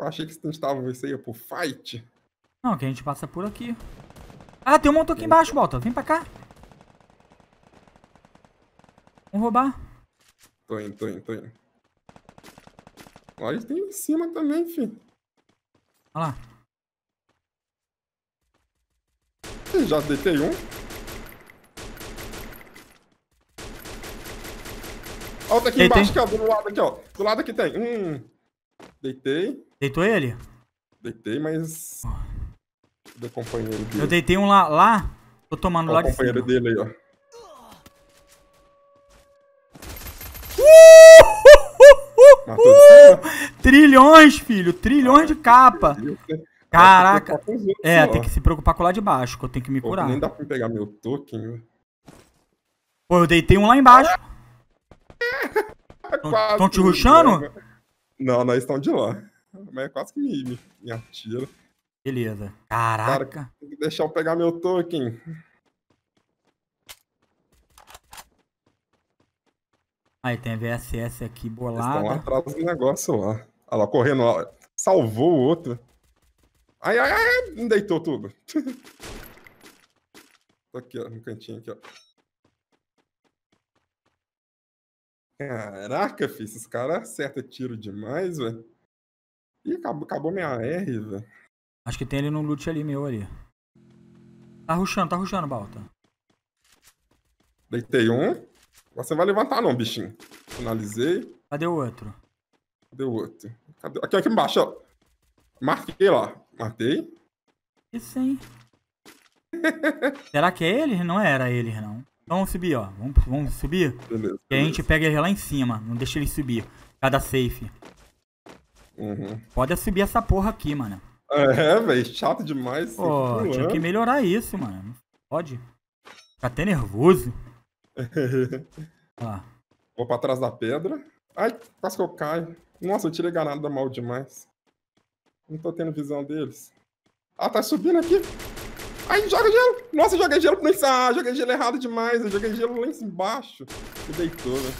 Eu achei que estavam você ia é pro fight. Não, que a gente passa por aqui. Ah, tem um montão aqui embaixo, volta. Vem pra cá. Vamos roubar. Tô indo, tô indo, tô indo. Olha, tem em cima também, filho. Olha lá. já deitei um. Olha, tá aqui embaixo, aqui, ó, do lado aqui, ó. Do lado aqui tem. Um, Deitei. Deitou ele? Deitei, mas. Do companheiro dele. Eu deitei um lá. Lá? Tô tomando Olha lá de cima. O companheiro dele aí, ó. Trilhões, filho. Trilhões de capa. Caraca. é, tem que se preocupar com lá de baixo, que eu tenho que me Pô, curar. Nem dá pra pegar meu token. Né? Pô, eu deitei um lá embaixo. Estão te ruxando? Não, nós estamos de lá. Mas é quase que me, me, me atira. Beleza. Caraca. Cara, tem que deixar eu pegar meu token. Aí tem a VSS aqui bolada. estão atrás do negócio lá. Olha lá, correndo lá. Salvou o outro. Ai, ai, ai, deitou tudo. Tô aqui, ó, no cantinho aqui, ó. Caraca, filho, esses caras acertam tiro demais, velho. Ih, acabou, acabou minha R, velho. Acho que tem ele no loot ali, meu, ali. Tá ruxando, tá ruxando, Balta. Deitei um. Você vai levantar não, bichinho. Finalizei. Cadê o outro? Cadê o outro? Cadê? Aqui, aqui embaixo, ó. Marquei lá. Matei. Isso, hein? Será que é ele? Não era ele, não. Vamos subir, ó. Vamos, vamos subir. Beleza, e beleza. a gente pega ele lá em cima. Não deixa ele subir. Cada safe. Uhum. Pode subir essa porra aqui, mano. É, velho. Chato demais. Pô, tinha que melhorar isso, mano. Pode. Fica tá até nervoso. ó. Vou pra trás da pedra. Ai, quase que eu caio. Nossa, eu tirei granada mal demais. Não tô tendo visão deles. Ah, tá subindo aqui. Ai, joga gelo! Nossa, eu joguei gelo pra nós. Ah, joguei gelo errado demais. Eu joguei gelo lá embaixo. Me deitou, né?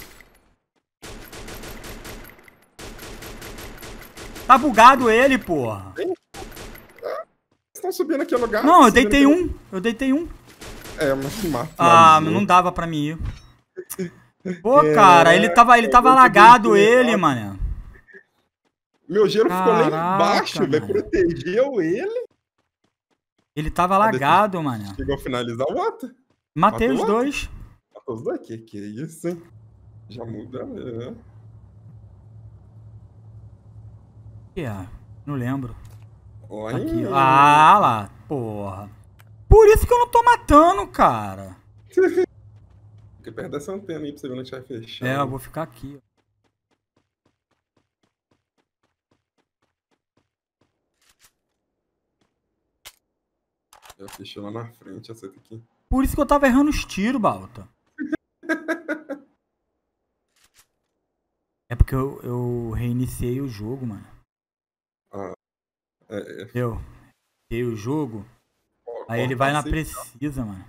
Tá bugado ele, porra. Ah, estão subindo aqui no lugar. Não, eu deitei um. Pelo... Eu deitei um. É, ah, mas mata. Ah, não dava pra mim ir. Pô, é, cara, ele tava, ele é, tava lagado, ele, mano. Meu gelo Caraca, ficou lá embaixo, velho. Protegeu ele. Ele tava lagado, mano. Chegou a finalizar o ato. Matei Matou os dois. Matou os dois? Que, que isso, hein? Já muda. Né? Que é? Não lembro. Olha. Aqui. Ah lá, porra. Por isso que eu não tô matando, cara. Que perto dessa antena aí pra você ver onde a gente vai fechar. É, eu vou ficar aqui, ó. Já é, fechou lá na frente, essa aqui. Por isso que eu tava errando os tiros, Balta. é porque eu, eu, reiniciei o jogo, mano. Ah, é. é. Eu Reiniciei o jogo. Ó, aí ele vai na precisa, mano.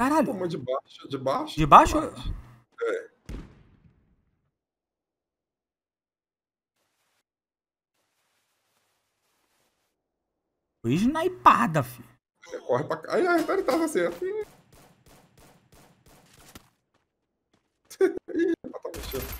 Caralho. Toma de baixo, de baixo? De baixo? De baixo. Foi snipada, filho. É, corre pra cá. Aí ele tava certo. Ih, tá mexendo.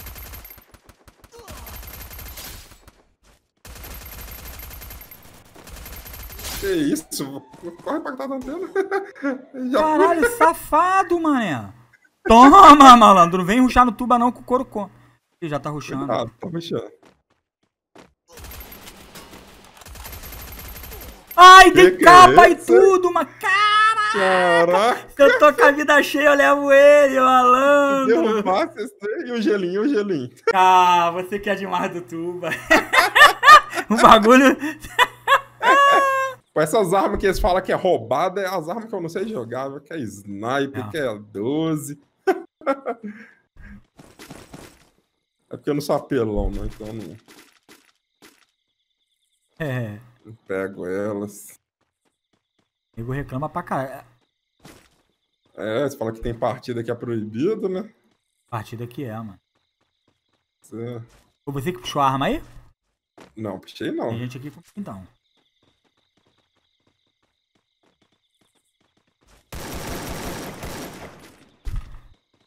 Que isso? Corre pra que tá dando Caralho, safado, mané. Toma, malandro. Não vem ruxar no tuba não com o com Ele já tá ruxando. Ah, tá mexendo. Ai, que tem que capa é e tudo, mas caraca! caraca. Eu tô com a vida cheia, eu levo ele, malandro! Derrubar assim, e o gelinho, o gelinho. Ah, você que é demais do tuba. o bagulho... Com essas armas que eles falam que é roubada, é as armas que eu não sei jogar, que é sniper, não. que é 12. é porque eu não sou apelão, né? Então não. É. Eu pego elas. O reclama pra caralho. É, você fala que tem partida que é proibido, né? Partida que é, mano. Você... Foi é. você que puxou a arma aí? Não, puxei não. Tem gente aqui com... Então.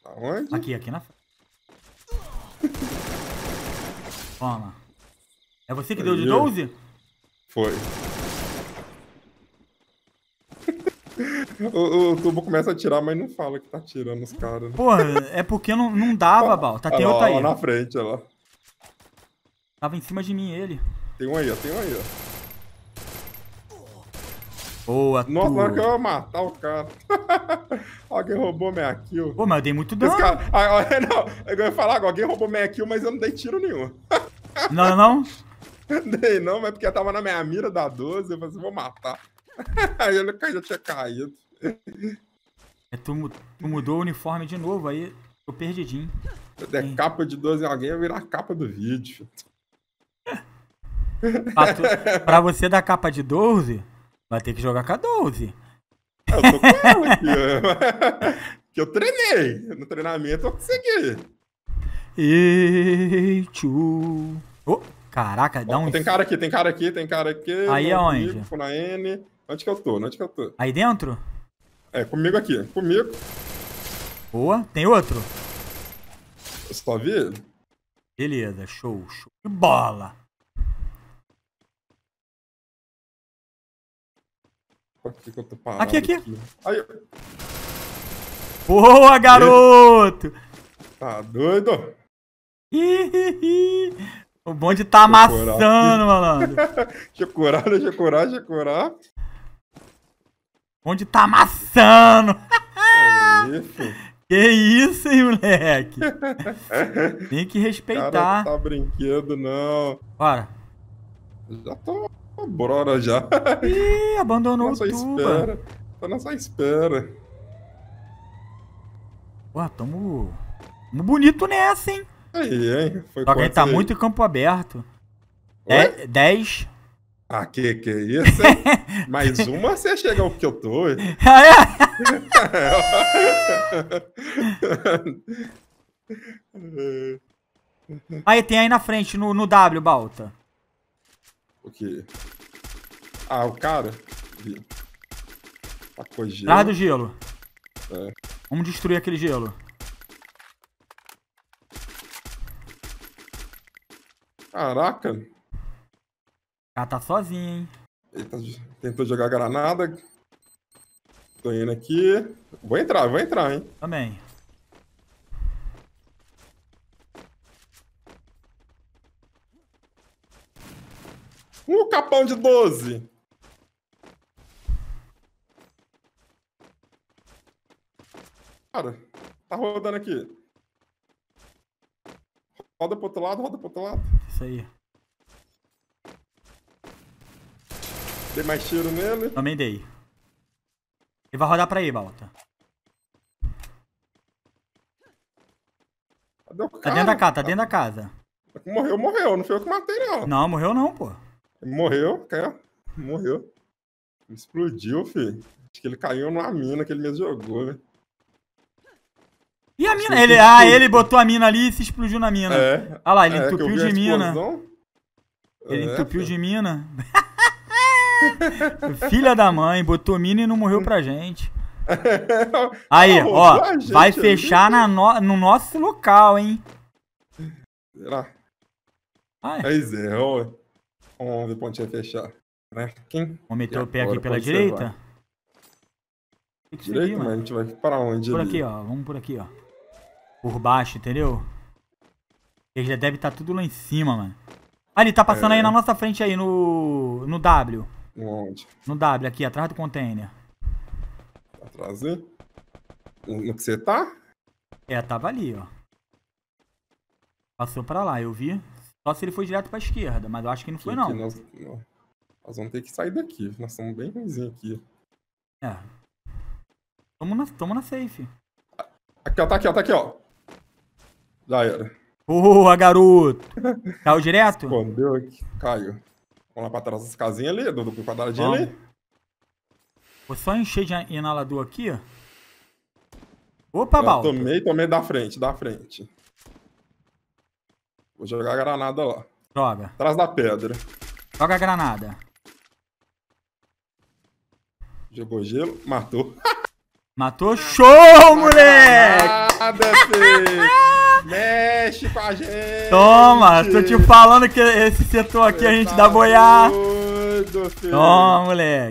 Aonde? Aqui, aqui na frente. Toma. É você que Aí. deu de 12? Foi. O, o, tubo começa a tirar, mas não fala que tá tirando os caras. Né? Porra, é porque não, não dava, Bal. Tá, tem ah, outro lá, aí. Lá na frente, olha lá. Tava em cima de mim ele. Tem um aí, ó. Tem um aí, ó. Boa, Nossa, na hora que eu ia matar o cara. alguém roubou minha kill. Pô, mas eu dei muito dano. Esse cara... Ah, não, eu ia falar, alguém roubou minha kill, mas eu não dei tiro nenhum. não, não, não? Dei não, mas porque tava na minha mira da 12, eu falei assim, vou matar. Aí ele já tinha caído. É, tu, tu, mudou o uniforme de novo, aí eu perdidinho. Se der é. capa de 12 em alguém, vai virar a capa do vídeo. pra, ah, tu, pra você dar capa de 12, vai ter que jogar com a 12. Eu tô com ela aqui. Né? que eu treinei. No treinamento eu consegui. E tchu. Oh. Caraca, dá um. Tem cara aqui, tem cara aqui, tem cara aqui. Aí aonde? Comigo, na N. Onde que eu tô? Onde que eu tô? Aí dentro? É, comigo aqui. Comigo. Boa. Tem outro? Você tá vendo? Beleza, show, show. De bola. Aqui que eu tô parado. Aqui, aqui. aqui. Aí. Boa, garoto! Tá doido? Tá o bonde tá amassando, chocorar. malandro. chocorá, chocorá, chocorá. O bonde tá amassando. é isso? Que isso, hein, moleque? Tem que respeitar. Cara, tá brinquedo, não. Bora. Já tô brora já. Ih, abandonou tô tudo. Espera. na nessa espera. Ué, tamo... tamo bonito nessa, hein? Aí, hein? Foi Só que ele tá aí? muito em campo aberto. 10. É, ah, que que é isso? Mais uma você chega ao que eu tô. aí tem aí na frente, no, no W, Balta. O que? Ah, o cara? Tacou tá gelo. Atrás do gelo. É. Vamos destruir aquele gelo. Caraca. O ah, cara tá sozinho, hein? Ele tá, tentou jogar granada. Tô indo aqui. Vou entrar, vou entrar, hein? Também. Um capão de 12. Cara, tá rodando aqui. Roda pro outro lado, roda pro outro lado isso aí. Dei mais tiro nele. Também dei. Ele vai rodar pra aí, Balta. Cadê o cara? Tá dentro da casa, tá dentro da casa. Morreu, morreu. Não foi eu que matei, não. Não, morreu não, pô. Morreu, quer? Morreu. Explodiu, filho. Acho que ele caiu numa mina que ele mesmo jogou, né? E a mina? Ele, ah, ele botou a mina ali e se explodiu na mina. É. Olha lá, ele é, entupiu de mina. Ele é, entupiu de mina. Filha da mãe, botou mina e não morreu pra gente. Aí, ó, gente, vai fechar na no, no nosso local, hein? Será? Ai. Pois é, ó. Vamos ver pra onde vai fechar. Pra né? quem? Vamos meter o pé aqui pela direita? Direito, direita, mas a gente vai para onde? Por ali? aqui, ó. Vamos por aqui, ó por baixo, entendeu? Ele já deve estar tá tudo lá em cima, mano. ali ah, tá passando é. aí na nossa frente aí, no. no W. Onde? No W, aqui, atrás do container. Atrás aí No que você tá? É, tava ali, ó. Passou pra lá, eu vi. Só se ele foi direto pra esquerda, mas eu acho que não foi, não. Aqui nós, nós, vamos ter que sair daqui. Nós estamos bem ruimzinhos aqui. É. Tamo na, tamo na safe. Aqui, ó, tá aqui, ó, tá aqui, ó. Já era. Boa, garoto! Caiu direto? Escondeu aqui. Caiu. Vamos lá pra trás das casinhas ali, do, do quadradinho Vamos. ali. Vou só encher de inalador aqui, ó. Opa, bala. Tomei, tomei da frente, da frente. Vou jogar a granada lá. Joga. Atrás da pedra. Joga a granada. Jogou gelo, matou. Matou show, moleque! Nada, Mexe com a gente! Toma! Tô te falando que esse setor aqui Você a gente tá dá boiada! Toma, moleque!